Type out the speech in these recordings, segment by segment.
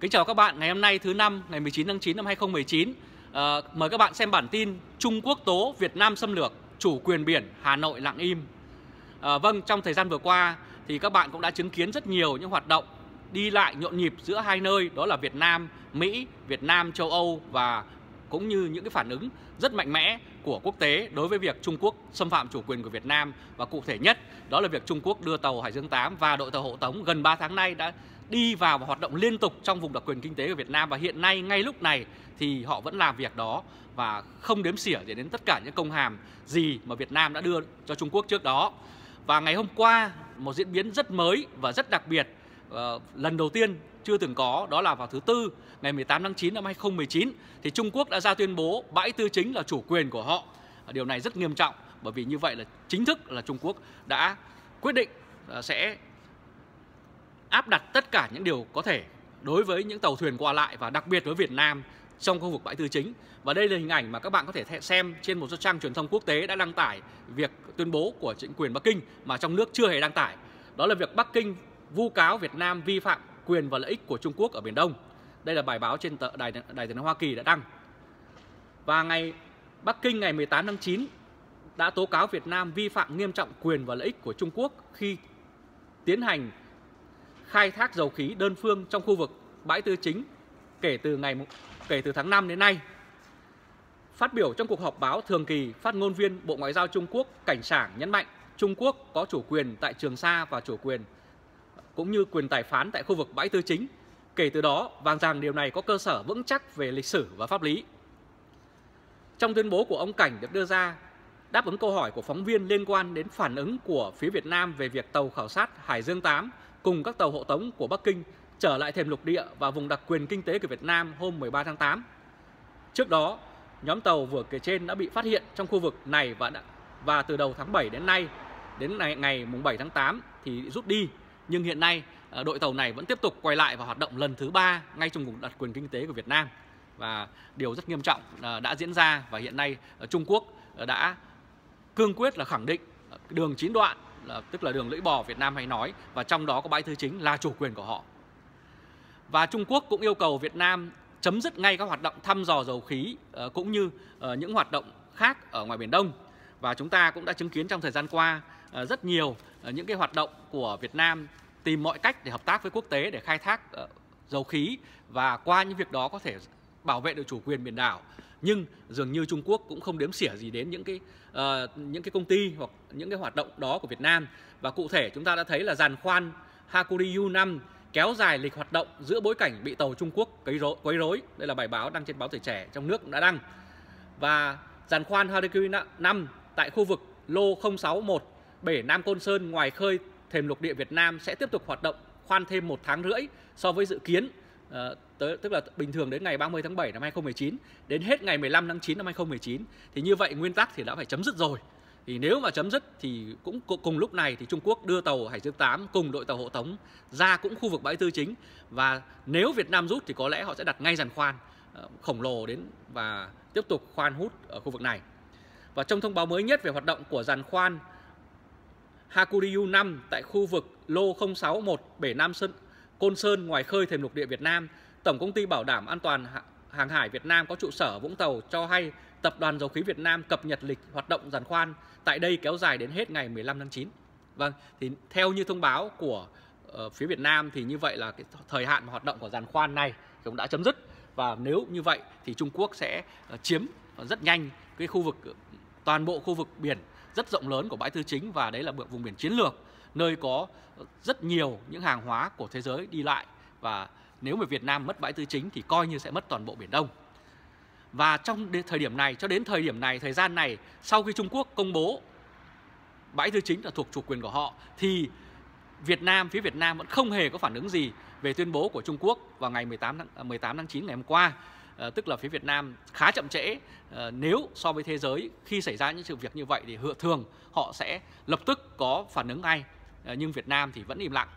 Kính chào các bạn, ngày hôm nay thứ năm ngày 19 tháng 9 năm 2019 à, ờ, Mời các bạn xem bản tin Trung Quốc tố Việt Nam xâm lược, chủ quyền biển Hà Nội lặng im à, Vâng, trong thời gian vừa qua thì các bạn cũng đã chứng kiến rất nhiều những hoạt động đi lại nhộn nhịp giữa hai nơi đó là Việt Nam, Mỹ, Việt Nam, châu Âu và cũng như những cái phản ứng rất mạnh mẽ của quốc tế đối với việc Trung Quốc xâm phạm chủ quyền của Việt Nam và cụ thể nhất đó là việc Trung Quốc đưa tàu Hải Dương 8 và đội tàu hộ tống gần 3 tháng nay đã đi vào và hoạt động liên tục trong vùng đặc quyền kinh tế của Việt Nam và hiện nay ngay lúc này thì họ vẫn làm việc đó và không đếm xỉa để đến tất cả những công hàm gì mà Việt Nam đã đưa cho Trung Quốc trước đó. Và ngày hôm qua một diễn biến rất mới và rất đặc biệt ờ, lần đầu tiên chưa từng có đó là vào thứ tư ngày 18 tháng 9 năm 2019 thì Trung Quốc đã ra tuyên bố bãi tư chính là chủ quyền của họ. Điều này rất nghiêm trọng bởi vì như vậy là chính thức là Trung Quốc đã quyết định ờ, sẽ áp đặt tất cả những điều có thể đối với những tàu thuyền qua lại và đặc biệt với Việt Nam trong khu vực bãi tư chính. Và đây là hình ảnh mà các bạn có thể xem trên một số trang truyền thông quốc tế đã đăng tải việc tuyên bố của chính quyền Bắc Kinh mà trong nước chưa hề đăng tải. Đó là việc Bắc Kinh vu cáo Việt Nam vi phạm quyền và lợi ích của Trung Quốc ở Biển Đông. Đây là bài báo trên tờ Đài, Đài hình Hoa Kỳ đã đăng. Và ngày Bắc Kinh ngày 18 tháng 9 đã tố cáo Việt Nam vi phạm nghiêm trọng quyền và lợi ích của Trung Quốc khi tiến hành khai thác dầu khí đơn phương trong khu vực bãi tư chính kể từ ngày kể từ tháng 5 đến nay. Phát biểu trong cuộc họp báo thường kỳ, phát ngôn viên Bộ Ngoại giao Trung Quốc Cảnh Sảng nhấn mạnh Trung Quốc có chủ quyền tại Trường Sa và chủ quyền cũng như quyền tài phán tại khu vực bãi tư chính. Kể từ đó, vàng rằng điều này có cơ sở vững chắc về lịch sử và pháp lý. Trong tuyên bố của ông Cảnh được đưa ra, đáp ứng câu hỏi của phóng viên liên quan đến phản ứng của phía Việt Nam về việc tàu khảo sát Hải Dương 8 cùng các tàu hộ tống của Bắc Kinh trở lại thềm lục địa và vùng đặc quyền kinh tế của Việt Nam hôm 13 tháng 8. Trước đó, nhóm tàu vừa kể trên đã bị phát hiện trong khu vực này và đã, và từ đầu tháng 7 đến nay, đến ngày, ngày mùng 7 tháng 8 thì rút đi. Nhưng hiện nay, ờ, đội tàu này vẫn tiếp tục quay lại và hoạt động lần thứ ba ngay trong vùng đặc quyền kinh tế của Việt Nam. Và điều rất nghiêm trọng ờ, đã diễn ra và hiện nay ờ, Trung Quốc đã cương quyết là khẳng định đường chín đoạn là, tức là đường lưỡi bò Việt Nam hay nói và trong đó có bãi thứ chính là chủ quyền của họ. Và Trung Quốc cũng yêu cầu Việt Nam chấm dứt ngay các hoạt động thăm dò dầu khí ờ, cũng như ờ, những hoạt động khác ở ngoài Biển Đông. Và chúng ta cũng đã chứng kiến trong thời gian qua ờ, rất nhiều những cái hoạt động của Việt Nam tìm mọi cách để hợp tác với quốc tế để khai thác dầu khí và qua những việc đó có thể bảo vệ được chủ quyền biển đảo nhưng dường như Trung Quốc cũng không đếm xỉa gì đến những cái uh, những cái công ty hoặc những cái hoạt động đó của Việt Nam và cụ thể chúng ta đã thấy là giàn khoan Hakuryu U5 kéo dài lịch hoạt động giữa bối cảnh bị tàu Trung Quốc quấy rối, quấy rối. Đây là bài báo đăng trên báo Tuổi Trẻ trong nước cũng đã đăng. Và giàn khoan Hakuryu 5 tại khu vực lô 061 bể Nam Côn Sơn ngoài khơi thềm lục địa Việt Nam sẽ tiếp tục hoạt động khoan thêm một tháng rưỡi so với dự kiến Ờ, tới, tức là bình thường đến ngày 30 tháng 7 năm 2019 đến hết ngày 15 tháng 9 năm 2019 thì như vậy nguyên tắc thì đã phải chấm dứt rồi thì nếu mà chấm dứt thì cũng cùng lúc này thì Trung Quốc đưa tàu Hải Dương 8 cùng đội tàu hộ tống ra cũng khu vực bãi tư chính và nếu Việt Nam rút thì có lẽ họ sẽ đặt ngay giàn khoan ờ, khổng lồ đến và tiếp tục khoan hút ở khu vực này. Và trong thông báo mới nhất về hoạt động của giàn khoan Hakuryu 5 tại khu vực lô 061 bể Nam Sơn Côn Sơn ngoài khơi thềm lục địa Việt Nam, Tổng công ty Bảo đảm An toàn Hàng hải Việt Nam có trụ sở Vũng Tàu cho hay Tập đoàn Dầu khí Việt Nam cập nhật lịch hoạt động giàn khoan tại đây kéo dài đến hết ngày 15 tháng 9. Vâng, thì theo như thông báo của uh, phía Việt Nam thì như vậy là cái thời hạn hoạt động của giàn khoan này cũng đã chấm dứt và nếu như vậy thì Trung Quốc sẽ uh, chiếm rất nhanh cái khu vực toàn bộ khu vực biển rất rộng lớn của bãi Tư Chính và đấy là vùng biển chiến lược nơi có rất nhiều những hàng hóa của thế giới đi lại và nếu mà Việt Nam mất bãi tư chính thì coi như sẽ mất toàn bộ Biển Đông. Và trong thời điểm này, cho đến thời điểm này, thời gian này, sau khi Trung Quốc công bố bãi tư chính là thuộc chủ quyền của họ, thì Việt Nam, phía Việt Nam vẫn không hề có phản ứng gì về tuyên bố của Trung Quốc vào ngày 18 tháng, 18 à, tháng 9 ngày hôm qua. À, tức là phía Việt Nam khá chậm trễ à, nếu so với thế giới khi xảy ra những sự việc như vậy thì thường họ sẽ lập tức có phản ứng ngay Ờ, nhưng Việt Nam thì vẫn im lặng.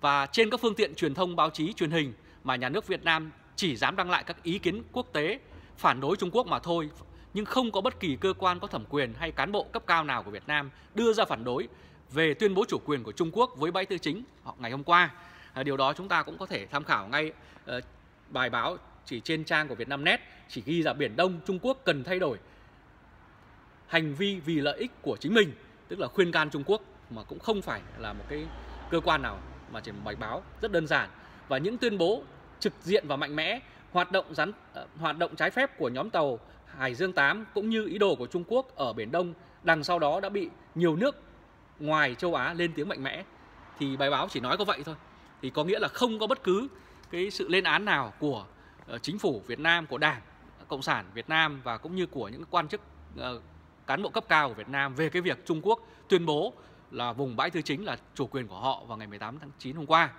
Và trên các phương tiện truyền thông báo chí truyền hình mà nhà nước Việt Nam chỉ dám đăng lại các ý kiến quốc tế phản đối Trung Quốc mà thôi, nhưng không có bất kỳ cơ quan có thẩm quyền hay cán bộ cấp cao nào của Việt Nam đưa ra phản đối về tuyên bố chủ quyền của Trung Quốc với bãi tư chính ngày hôm qua. Ờ, điều đó chúng ta cũng có thể tham khảo ngay ờ, bài báo chỉ trên trang của Vietnamnet chỉ ghi là Biển Đông Trung Quốc cần thay đổi hành vi vì lợi ích của chính mình, tức là khuyên can Trung Quốc mà cũng không phải là một cái cơ quan nào mà chỉ một bài báo rất đơn giản và những tuyên bố trực diện và mạnh mẽ hoạt động rắn ờ, hoạt động trái phép của nhóm tàu Hải Dương 8 cũng như ý đồ của Trung Quốc ở Biển Đông đằng sau đó đã bị nhiều nước ngoài châu Á lên tiếng mạnh mẽ thì bài báo chỉ nói có vậy thôi thì có nghĩa là không có bất cứ cái sự lên án nào của ờ, chính phủ Việt Nam của Đảng Cộng sản Việt Nam và cũng như của những quan chức ờ, cán bộ cấp cao của Việt Nam về cái việc Trung Quốc tuyên bố là vùng bãi thứ chính là chủ quyền của họ vào ngày 18 tháng 9 hôm qua.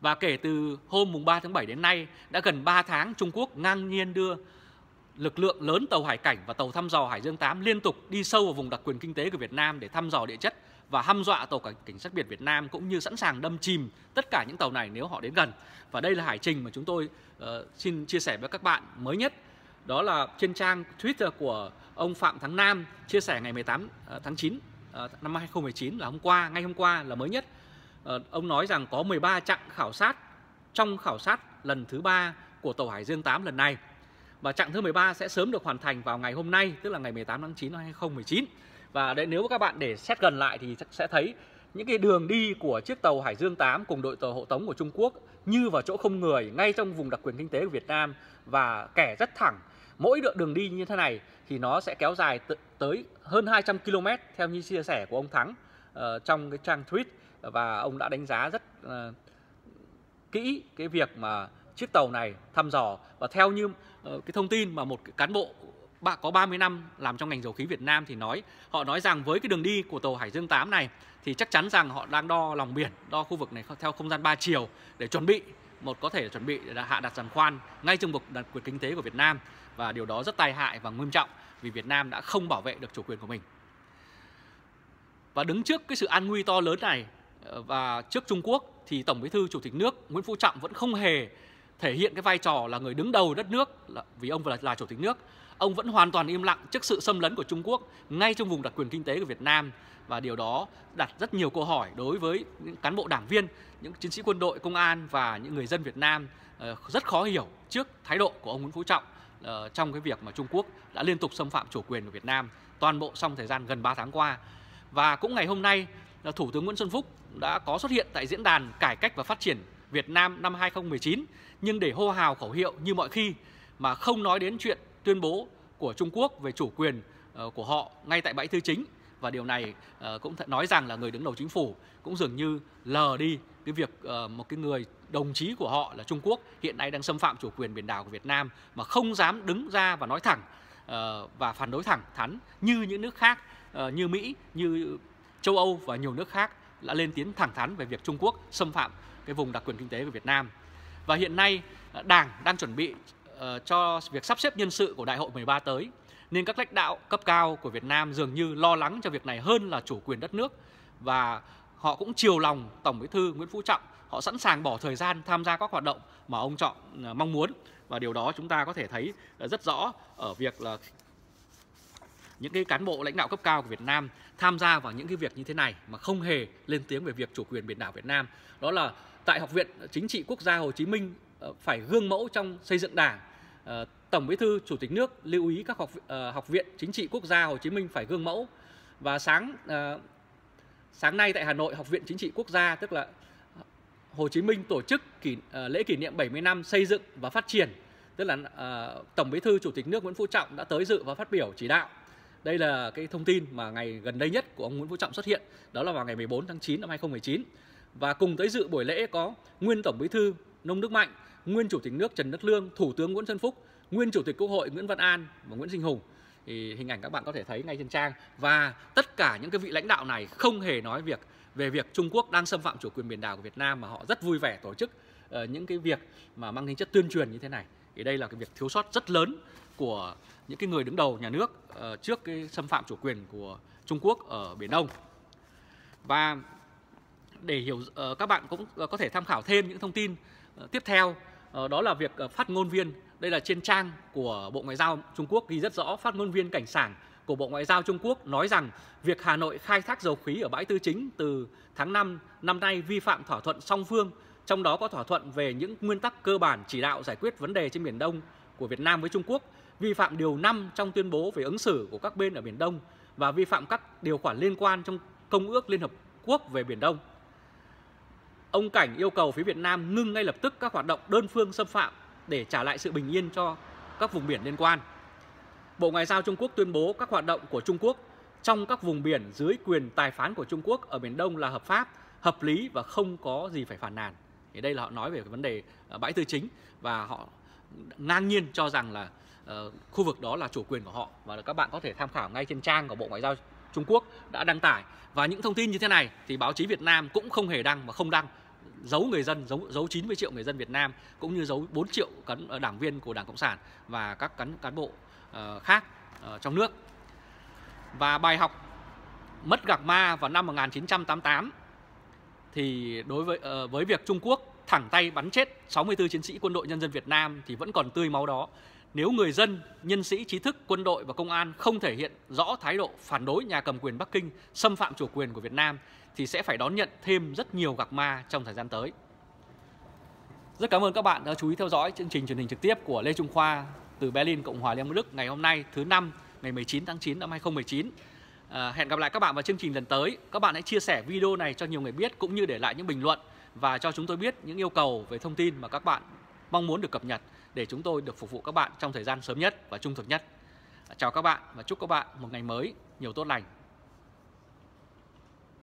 Và kể từ hôm mùng 3 tháng 7 đến nay đã gần 3 tháng Trung Quốc ngang nhiên đưa lực lượng lớn tàu hải cảnh và tàu thăm dò Hải Dương 8 liên tục đi sâu vào vùng đặc quyền kinh tế của Việt Nam để thăm dò địa chất và hăm dọa tàu cảnh, sát biển Việt Nam cũng như sẵn sàng đâm chìm tất cả những tàu này nếu họ đến gần. Và đây là hải trình mà chúng tôi uh, xin chia sẻ với các bạn mới nhất. Đó là trên trang Twitter của ông Phạm Thắng Nam chia sẻ ngày 18 ờ, tháng 9 Ờ, năm 2019 là hôm qua, ngay hôm qua là mới nhất. Ờ, ông nói rằng có 13 chặng khảo sát trong khảo sát lần thứ ba của tàu Hải Dương 8 lần này. Và chặng thứ 13 sẽ sớm được hoàn thành vào ngày hôm nay, tức là ngày 18 tháng 9 năm 2019. Và đấy, nếu các bạn để xét gần lại thì sẽ thấy những cái đường đi của chiếc tàu Hải Dương 8 cùng đội tàu hộ tống của Trung Quốc như vào chỗ không người ngay trong vùng đặc quyền kinh tế của Việt Nam và kẻ rất thẳng mỗi đoạn đường đi như thế này thì nó sẽ kéo dài tới hơn 200 km theo như chia sẻ của ông Thắng uh, trong cái trang tweet và ông đã đánh giá rất uh, kỹ cái việc mà chiếc tàu này thăm dò và theo như uh, cái thông tin mà một cán bộ bạn có 30 năm làm trong ngành dầu khí Việt Nam thì nói họ nói rằng với cái đường đi của tàu Hải Dương 8 này thì chắc chắn rằng họ đang đo lòng biển, đo khu vực này theo không gian 3 chiều để chuẩn bị một có thể chuẩn bị để hạ đặt giàn khoan ngay trong mục đặc quyền kinh tế của Việt Nam và điều đó rất tai hại và nghiêm trọng vì Việt Nam đã không bảo vệ được chủ quyền của mình. Và đứng trước cái sự an nguy to lớn này ờ, và trước Trung Quốc thì Tổng Bí thư Chủ tịch nước Nguyễn Phú Trọng vẫn không hề thể hiện cái vai trò là người đứng đầu đất nước là vì ông là, là chủ tịch nước ông vẫn hoàn toàn im lặng trước sự xâm lấn của Trung Quốc ngay trong vùng đặc quyền kinh tế của Việt Nam và điều đó đặt rất nhiều câu hỏi đối với những cán bộ đảng viên, những chiến sĩ quân đội, công an và những người dân Việt Nam ờ, rất khó hiểu trước thái độ của ông Nguyễn Phú Trọng ờ, trong cái việc mà Trung Quốc đã liên tục xâm phạm chủ quyền của Việt Nam toàn bộ trong thời gian gần 3 tháng qua. Và cũng ngày hôm nay, Thủ tướng Nguyễn Xuân Phúc đã có xuất hiện tại diễn đàn cải cách và phát triển Việt Nam năm 2019 nhưng để hô hào khẩu hiệu như mọi khi mà không nói đến chuyện tuyên bố của Trung Quốc về chủ quyền ờ, của họ ngay tại bãi tư chính và điều này ờ, cũng nói rằng là người đứng đầu chính phủ cũng dường như lờ đi cái việc ờ, một cái người đồng chí của họ là Trung Quốc hiện nay đang xâm phạm chủ quyền biển đảo của Việt Nam mà không dám đứng ra và nói thẳng và phản đối thẳng thắn như những nước khác như Mỹ, như châu Âu và nhiều nước khác đã lên tiếng thẳng thắn về việc Trung Quốc xâm phạm cái vùng đặc quyền kinh tế của Việt Nam. Và hiện nay ờ, Đảng đang chuẩn bị ờ, cho việc sắp xếp nhân sự của Đại hội 13 tới nên các lãnh đạo cấp cao của Việt Nam dường như lo lắng cho việc này hơn là chủ quyền đất nước và họ cũng chiều lòng Tổng Bí thư Nguyễn Phú Trọng, họ sẵn sàng bỏ thời gian tham gia các hoạt động mà ông Trọng ờ, mong muốn và điều đó chúng ta có thể thấy rất rõ ở việc là những cái cán bộ lãnh đạo cấp cao của Việt Nam tham gia vào những cái việc như thế này mà không hề lên tiếng về việc chủ quyền biển đảo Việt Nam. Đó là tại Học viện Chính trị Quốc gia Hồ Chí Minh ờ, phải gương mẫu trong xây dựng đảng. Ờ, Tổng Bí thư, Chủ tịch nước lưu ý các học ờ, học viện Chính trị Quốc gia Hồ Chí Minh phải gương mẫu. Và sáng sáng nay tại Hà Nội, Học viện Chính trị Quốc gia tức là Hồ Chí Minh tổ chức kỷ, lễ kỷ niệm 70 năm xây dựng và phát triển, tức là Tổng Bí thư Chủ tịch nước Nguyễn Phú Trọng đã tới dự và phát biểu chỉ đạo. Đây là cái thông tin mà ngày gần đây nhất của ông Nguyễn Phú Trọng xuất hiện, đó là vào ngày 14 tháng 9 năm 2019. Và cùng tới dự buổi lễ có nguyên Tổng Bí thư Nông Đức Mạnh, nguyên Chủ tịch nước Trần Đức Lương, Thủ tướng Nguyễn Xuân Phúc, nguyên Chủ tịch Quốc hội Nguyễn Văn An và Nguyễn Sinh Hùng. Thì hình ảnh các bạn có thể thấy ngay trên trang và tất cả những cái vị lãnh đạo này không hề nói việc về việc Trung Quốc đang xâm phạm chủ quyền biển đảo của Việt Nam mà họ rất vui vẻ tổ chức uh, những cái việc mà mang tính chất tuyên truyền như thế này. Thì đây là cái việc thiếu sót rất lớn của những cái người đứng đầu nhà nước uh, trước cái xâm phạm chủ quyền của Trung Quốc ở Biển Đông. Và để hiểu ờ, các bạn cũng ờ, có thể tham khảo thêm những thông tin ờ, tiếp theo đó là việc phát ngôn viên đây là trên trang của Bộ Ngoại giao Trung Quốc ghi rất rõ phát ngôn viên cảnh sản của Bộ Ngoại giao Trung Quốc nói rằng việc Hà Nội khai thác dầu khí ở bãi Tư Chính từ tháng 5 năm nay vi phạm thỏa thuận song phương, trong đó có thỏa thuận về những nguyên tắc cơ bản chỉ đạo giải quyết vấn đề trên Biển Đông của Việt Nam với Trung Quốc, vi phạm điều 5 trong tuyên bố về ứng xử của các bên ở Biển Đông và vi phạm các điều khoản liên quan trong Công ước Liên Hợp Quốc về Biển Đông. Ông Cảnh yêu cầu phía Việt Nam ngưng ngay lập tức các hoạt động đơn phương xâm phạm để trả lại sự bình yên cho các vùng biển liên quan. Bộ Ngoại giao Trung Quốc tuyên bố các hoạt động của Trung Quốc trong các vùng biển dưới quyền tài phán của Trung Quốc ở Biển Đông là hợp pháp, hợp lý và không có gì phải phản nàn. Thì đây là họ nói về vấn đề ờ, bãi tư chính và họ ngang nhiên cho rằng là uh, khu vực đó là chủ quyền của họ và các bạn có thể tham khảo ngay trên trang của Bộ Ngoại giao Trung Quốc đã đăng tải và những thông tin như thế này thì báo chí Việt Nam cũng không hề đăng và không đăng giấu người dân giấu giấu 90 triệu người dân Việt Nam cũng như giấu 4 triệu cán ờ, đảng viên của Đảng Cộng sản và các cán cán bộ uh, khác uh, trong nước. Và bài học mất gạc ma vào năm 1988 thì đối với uh, với việc Trung Quốc thẳng tay bắn chết 64 chiến sĩ quân đội nhân dân Việt Nam thì vẫn còn tươi máu đó. Nếu người dân, nhân sĩ trí thức, quân đội và công an không thể hiện rõ thái độ phản đối nhà cầm quyền Bắc Kinh xâm phạm chủ quyền của Việt Nam thì sẽ phải đón nhận thêm rất nhiều gạc ma trong thời gian tới. Rất cảm ơn các bạn đã chú ý theo dõi chương trình truyền hình trực tiếp của Lê Trung Khoa từ Berlin, Cộng hòa Liên bang Đức ngày hôm nay thứ năm ngày 19 tháng 9 năm 2019. À, hẹn gặp lại các bạn vào chương trình lần tới. Các bạn hãy chia sẻ video này cho nhiều người biết cũng như để lại những bình luận và cho chúng tôi biết những yêu cầu về thông tin mà các bạn mong muốn được cập nhật để chúng tôi được phục vụ các bạn trong thời gian sớm nhất và trung thực nhất. Chào các bạn và chúc các bạn một ngày mới nhiều tốt lành.